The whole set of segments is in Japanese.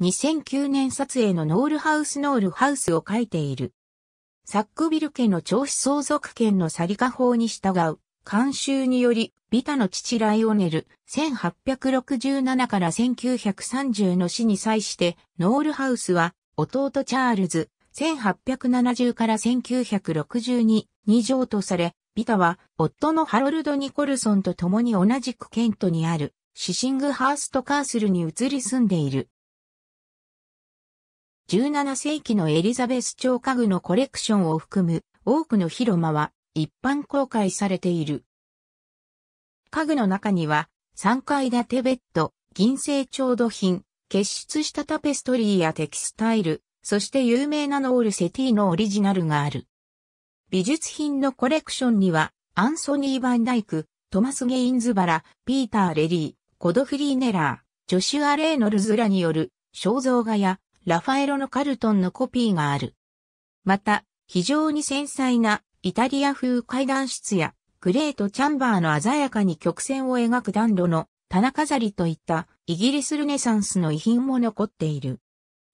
2009年撮影のノールハウスノールハウスを書いている。サックビル家の長子相続権のサリカ法に従う、監修により、ビタの父ライオネル、1867から1930の死に際して、ノールハウスは、弟チャールズ、1870から1962に譲渡され、ビタは、夫のハロルド・ニコルソンと共に同じくケントにある、シシングハーストカースルに移り住んでいる。17世紀のエリザベス朝家具のコレクションを含む多くの広間は一般公開されている。家具の中には3階建てベッド、銀製調度品、結出したタペストリーやテキスタイル、そして有名なノールセティのオリジナルがある。美術品のコレクションには、アンソニー・バンダイク、トマス・ゲインズバラ、ピーター・レリー、コドフリー・ネラー、ジョシュア・レーノルズらによる肖像画やラファエロのカルトンのコピーがある。また、非常に繊細なイタリア風階段室やグレートチャンバーの鮮やかに曲線を描く暖炉の棚飾りといったイギリスルネサンスの遺品も残っている。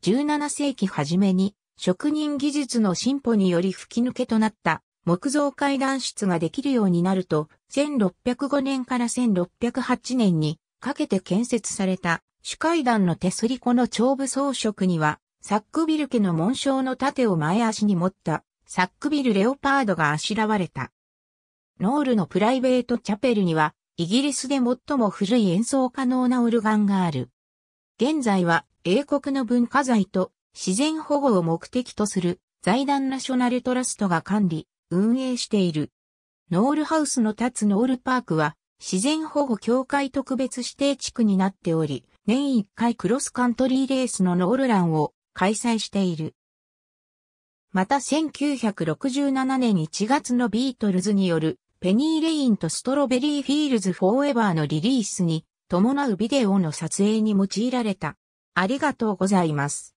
17世紀初めに職人技術の進歩により吹き抜けとなった木造階段室ができるようになると1605年から1608年にかけて建設された主階段の手すりこの長部装飾には、サックビル家の紋章の盾を前足に持ったサックビルレオパードがあしらわれた。ノールのプライベートチャペルには、イギリスで最も古い演奏可能なオルガンがある。現在は英国の文化財と自然保護を目的とする財団ナショナルトラストが管理、運営している。ノールハウスの立つノールパークは自然保護協会特別指定地区になっており、年1回クロスカントリーレースのノールランを開催している。また1967年1月のビートルズによるペニーレインとストロベリーフィールズフォーエバーのリリースに伴うビデオの撮影に用いられた。ありがとうございます。